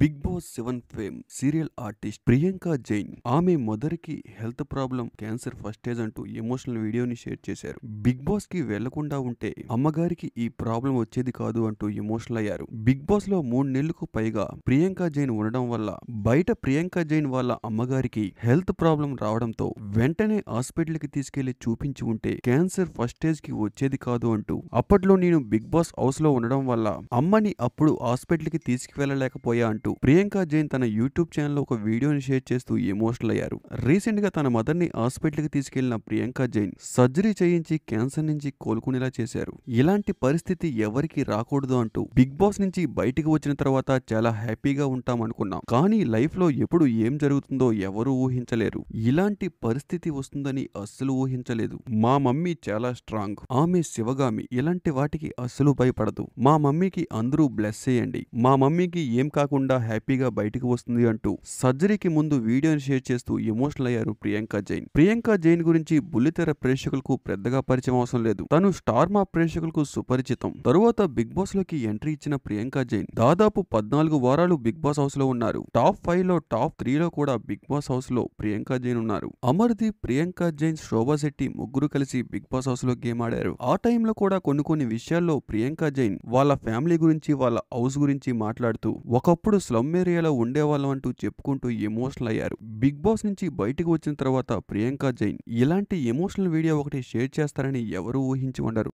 big Boss seven fame serial artist Priyanka Jain ఆమె కి health problem cancer first stage అంటూ emotional వీడియోని షేర్ చేశారు బిగ్ బాస్ కి వెళ్లకుండా ఉంటే అమ్మగారికి ఈ ప్రాబ్లం వచ్చేది కాదు అంటూ ఎమోషనల్ అయ్యారు బిగ్ బాస్ లో మూడు నెలలకు పైగా ప్రియాంక జైన్ ఉండడం వల్ల బయట ప్రియాంక జైన్ వాళ్ళ అమ్మగారికి హెల్త్ ప్రాబ్లం రావడంతో వెంటనే హాస్పిటల్ కి తీసుకెళ్లి చూపించి ఉంటే క్యాన్సర్ ఫస్ట్ స్టేజ్ కి వచ్చేది కాదు అంటూ అప్పట్లో నేను బిగ్ బాస్ హౌస్ లో ఉండడం వల్ల అమ్మని అప్పుడు హాస్పిటల్ కి తీసుకువెళ్ళలేకపోయా అంటూ అంటూ ప్రియాంక జైన్ తన యూట్యూబ్ ఛానల్లో ఒక వీడియోని షేర్ చేస్తూ ఎమోషనల్ అయ్యారు రీసెంట్ గా తన మదర్ ని హాస్పిటల్ కి తీసుకెళ్లిన ప్రియాంక జైన్ సర్జరీ చేయించి క్యాన్సర్ నుంచి కోలుకునేలా చేశారు ఇలాంటి పరిస్థితి ఎవరికి రాకూడదు అంటూ బిగ్ బాస్ నుంచి బయటికి వచ్చిన తర్వాత చాలా హ్యాపీగా ఉంటాం అనుకున్నాం కానీ లైఫ్ లో ఎప్పుడు ఏం జరుగుతుందో ఎవరు ఊహించలేరు ఇలాంటి పరిస్థితి వస్తుందని అస్సలు ఊహించలేదు మా మమ్మీ చాలా స్ట్రాంగ్ ఆమె శివగామి ఇలాంటి వాటికి అస్సలు భయపడదు మా మమ్మీకి అందరూ బ్లెస్ చేయండి మా మమ్మీకి ఏం కాకుండా లేకుండా హ్యాపీగా బయటకు వస్తుంది అంటూ సర్జరీకి ముందు వీడియోని షేర్ చేస్తూ ఎమోషనల్ అయ్యారు ప్రియాంక జైన్ ప్రియాంక జైన్ గురించి బుల్లితెర ప్రేక్షకులకు పెద్దగా పరిచయం అవసరం లేదు తను స్టార్ మా ప్రేక్షకులకు సుపరిచితం తరువాత బిగ్ బాస్ లోకి ఎంట్రీ ఇచ్చిన ప్రియాంక జైన్ దాదాపు పద్నాలుగు వారాలు బిగ్ బాస్ హౌస్ లో ఉన్నారు టాప్ ఫైవ్ లో టాప్ త్రీ లో కూడా బిగ్ బాస్ హౌస్ లో ప్రియాంక జైన్ ఉన్నారు అమర్దీప్ ప్రియాంక జైన్ శోభా శెట్టి ముగ్గురు కలిసి బిగ్ బాస్ హౌస్ లో గేమ్ ఆడారు ఆ టైంలో కూడా కొన్ని కొన్ని విషయాల్లో ప్రియాంక జైన్ వాళ్ళ ఫ్యామిలీ గురించి వాళ్ళ హౌస్ గురించి మాట్లాడుతూ ఒకప్పుడు స్లమ్ ఏరియాలో ఉండేవాళ్ళం అంటూ చెప్పుకుంటూ ఎమోషనల్ అయ్యారు బిగ్ బాస్ నుంచి బయటకు వచ్చిన తర్వాత ప్రియాంక జైన్ ఇలాంటి ఎమోషనల్ వీడియో ఒకటి షేర్ చేస్తారని ఎవరూ ఊహించి ఉండరు